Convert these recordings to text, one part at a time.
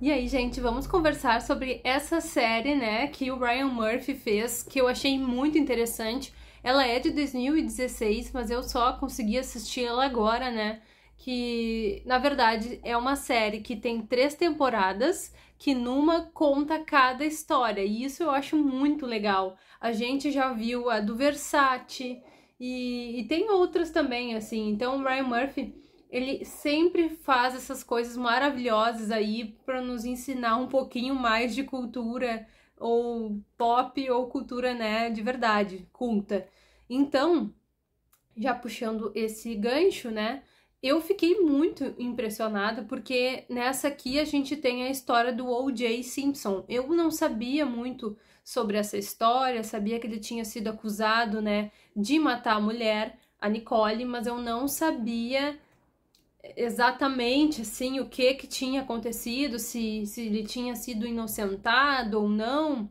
E aí, gente, vamos conversar sobre essa série, né, que o Ryan Murphy fez, que eu achei muito interessante. Ela é de 2016, mas eu só consegui assistir ela agora, né? Que na verdade é uma série que tem três temporadas, que numa conta cada história, e isso eu acho muito legal. A gente já viu a do Versace e, e tem outras também, assim. Então, o Ryan Murphy ele sempre faz essas coisas maravilhosas aí para nos ensinar um pouquinho mais de cultura ou pop ou cultura, né, de verdade, culta. Então, já puxando esse gancho, né, eu fiquei muito impressionada porque nessa aqui a gente tem a história do O.J. Simpson. Eu não sabia muito sobre essa história, sabia que ele tinha sido acusado, né, de matar a mulher, a Nicole, mas eu não sabia exatamente assim o que que tinha acontecido, se, se ele tinha sido inocentado ou não.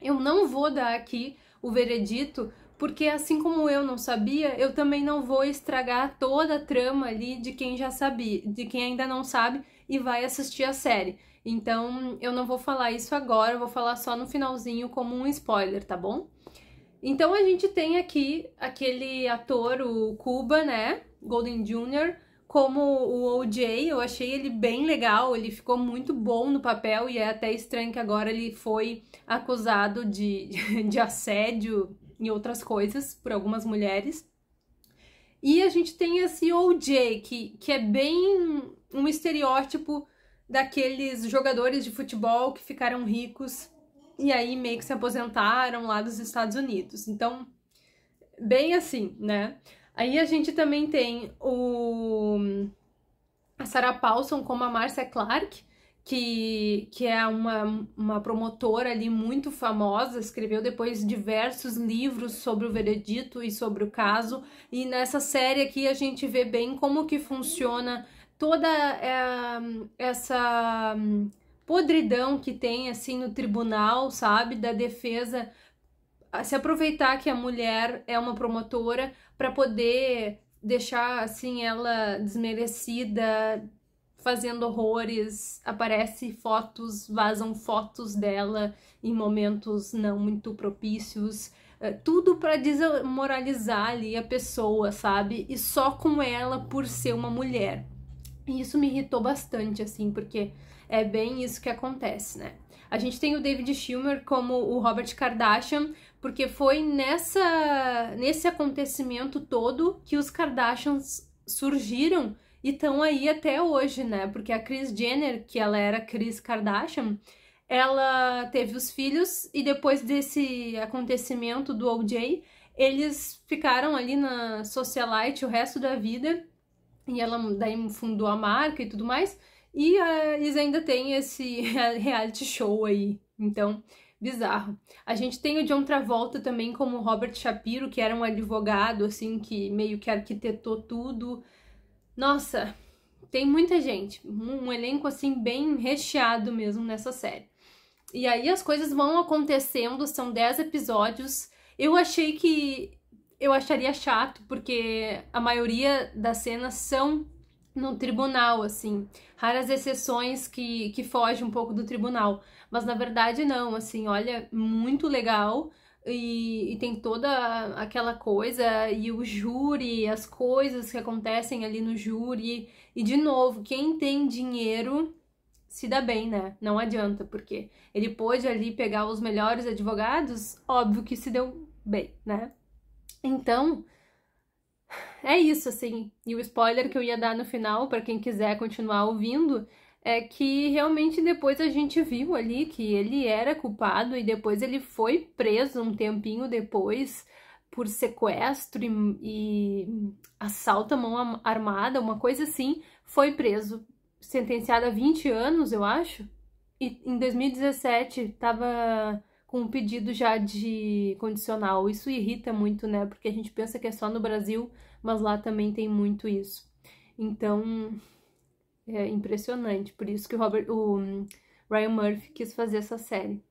Eu não vou dar aqui o veredito, porque assim como eu não sabia, eu também não vou estragar toda a trama ali de quem já sabia, de quem ainda não sabe e vai assistir a série. Então, eu não vou falar isso agora, eu vou falar só no finalzinho como um spoiler, tá bom? Então a gente tem aqui aquele ator, o Cuba, né? Golden Jr., como o OJ, eu achei ele bem legal, ele ficou muito bom no papel e é até estranho que agora ele foi acusado de, de assédio e outras coisas por algumas mulheres. E a gente tem esse OJ, que, que é bem um estereótipo daqueles jogadores de futebol que ficaram ricos e aí meio que se aposentaram lá dos Estados Unidos. Então, bem assim, né? Aí a gente também tem o a Sarah Paulson como a Marcia Clark, que, que é uma, uma promotora ali muito famosa, escreveu depois diversos livros sobre o veredito e sobre o caso. E nessa série aqui a gente vê bem como que funciona toda é, essa podridão que tem assim no tribunal, sabe, da defesa se aproveitar que a mulher é uma promotora para poder deixar assim ela desmerecida, fazendo horrores, aparece fotos, vazam fotos dela em momentos não muito propícios, é, tudo para desmoralizar ali a pessoa, sabe? E só com ela por ser uma mulher. E isso me irritou bastante assim, porque é bem isso que acontece, né? A gente tem o David Schwimmer como o Robert Kardashian, porque foi nessa nesse acontecimento todo que os Kardashians surgiram e estão aí até hoje, né? Porque a Kris Jenner, que ela era Kris Kardashian, ela teve os filhos e depois desse acontecimento do OJ, eles ficaram ali na socialite o resto da vida e ela daí fundou a marca e tudo mais. E uh, eles ainda têm esse reality show aí. Então, bizarro. A gente tem o John Travolta também como Robert Shapiro, que era um advogado, assim, que meio que arquitetou tudo. Nossa, tem muita gente, um elenco, assim, bem recheado mesmo nessa série. E aí as coisas vão acontecendo, são 10 episódios. Eu achei que eu acharia chato, porque a maioria das cenas são no tribunal, assim. Raras exceções que, que foge um pouco do tribunal. Mas na verdade não, assim, olha, muito legal. E, e, tem toda aquela coisa, e o júri, as coisas que acontecem ali no júri. E de novo, quem tem dinheiro se dá bem, né? Não adianta, porque ele pôde ali pegar os melhores advogados, óbvio que se deu bem, né? Então, é isso, assim. E o spoiler que eu ia dar no final, para quem quiser continuar ouvindo, é que realmente depois a gente viu ali que ele era culpado e depois ele foi preso um tempinho depois por sequestro e, e assalto à mão armada, uma coisa assim, foi preso, sentenciado a 20 anos, eu acho. E em 2017 tava com um pedido já de condicional. Isso irrita muito, né? Porque a gente pensa que é só no Brasil, mas lá também tem muito isso. Então, é impressionante. Por isso que o, Robert, o hum, Ryan Murphy quis fazer essa série.